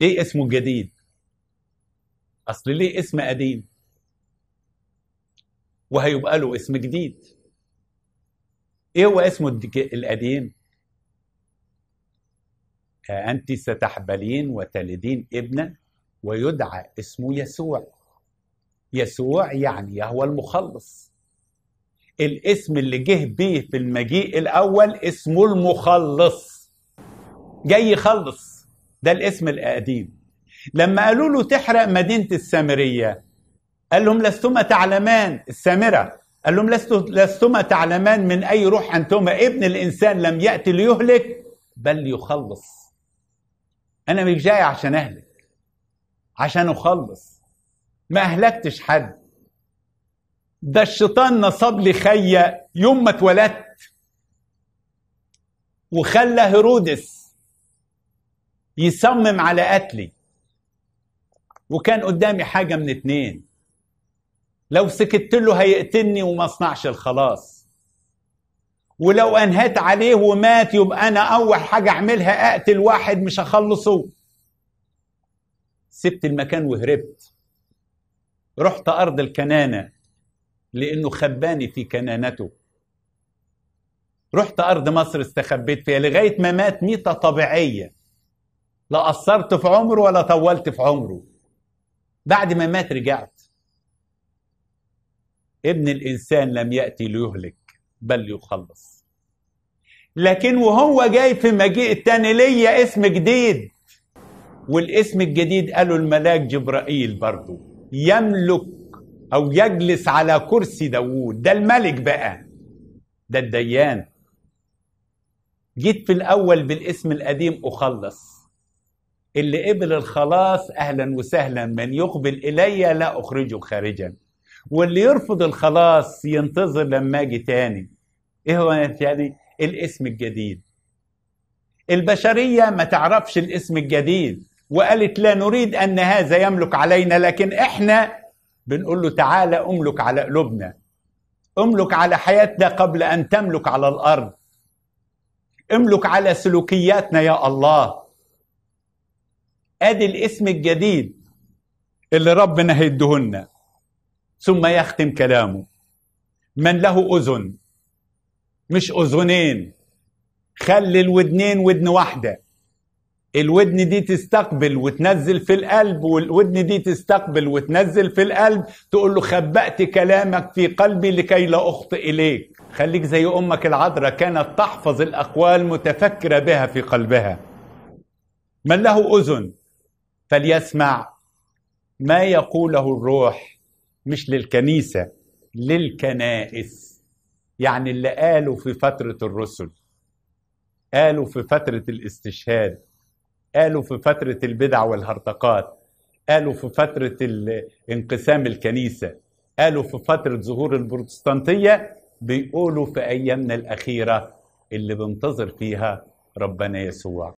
ليه اسمه جديد اصل ليه اسم قديم وهيبقى له اسم جديد ايه هو اسمه القديم انت ستحبلين وتلدين ابنا ويدعى اسمه يسوع يسوع يعني يهوى المخلص الاسم اللي جه بيه في المجيء الاول اسمه المخلص جاي يخلص ده الاسم القديم لما قالوا له تحرق مدينة السامرية قال لهم لستما تعلمان السامرة قال لهم لست لستما تعلمان من أي روح أنتما ابن الإنسان لم يأتي ليهلك بل يخلص أنا مش جاي عشان أهلك عشان أخلص ما أهلكتش حد ده الشيطان نصب لي خيا يوم ما اتولدت وخلى هيرودس يصمم على قتلي وكان قدامي حاجة من اتنين لو سكت له هيقتلني وما اصنعش الخلاص ولو انهيت عليه ومات يبقى انا اول حاجة اعملها اقتل واحد مش هخلصه سبت المكان وهربت رحت ارض الكنانة لانه خباني في كنانته رحت ارض مصر استخبيت فيها لغاية ما مات ميتة طبيعية لا قصرت في عمره ولا طولت في عمره بعد ما مات رجعت ابن الانسان لم ياتي ليهلك بل ليخلص لكن وهو جاي في مجيء التاني ليا اسم جديد والاسم الجديد قاله الملاك جبرائيل برضه يملك او يجلس على كرسي داوود ده الملك بقى ده الديان جيت في الاول بالاسم القديم اخلص اللي قبل الخلاص اهلا وسهلا من يقبل الي لا اخرجه خارجا واللي يرفض الخلاص ينتظر لما اجي تاني ايه هو يعني الاسم الجديد البشريه ما تعرفش الاسم الجديد وقالت لا نريد ان هذا يملك علينا لكن احنا بنقول له تعالى املك على قلوبنا املك على حياتنا قبل ان تملك على الارض املك على سلوكياتنا يا الله ادي الاسم الجديد اللي ربنا هيدهن ثم يختم كلامه من له اذن مش اذنين خلي الودنين ودن واحده الودن دي تستقبل وتنزل في القلب والودن دي تستقبل وتنزل في القلب تقول له خبأت كلامك في قلبي لكي لا أخطئ إليك خليك زي أمك العذراء كانت تحفظ الأقوال متفكرة بها في قلبها من له أذن فليسمع ما يقوله الروح مش للكنيسة للكنائس يعني اللي قالوا في فترة الرسل قالوا في فترة الاستشهاد قالوا في فترة البدع والهرطقات قالوا في فترة انقسام الكنيسة قالوا في فترة ظهور البروتستانتية بيقولوا في أيامنا الأخيرة اللي بنتظر فيها ربنا يسوع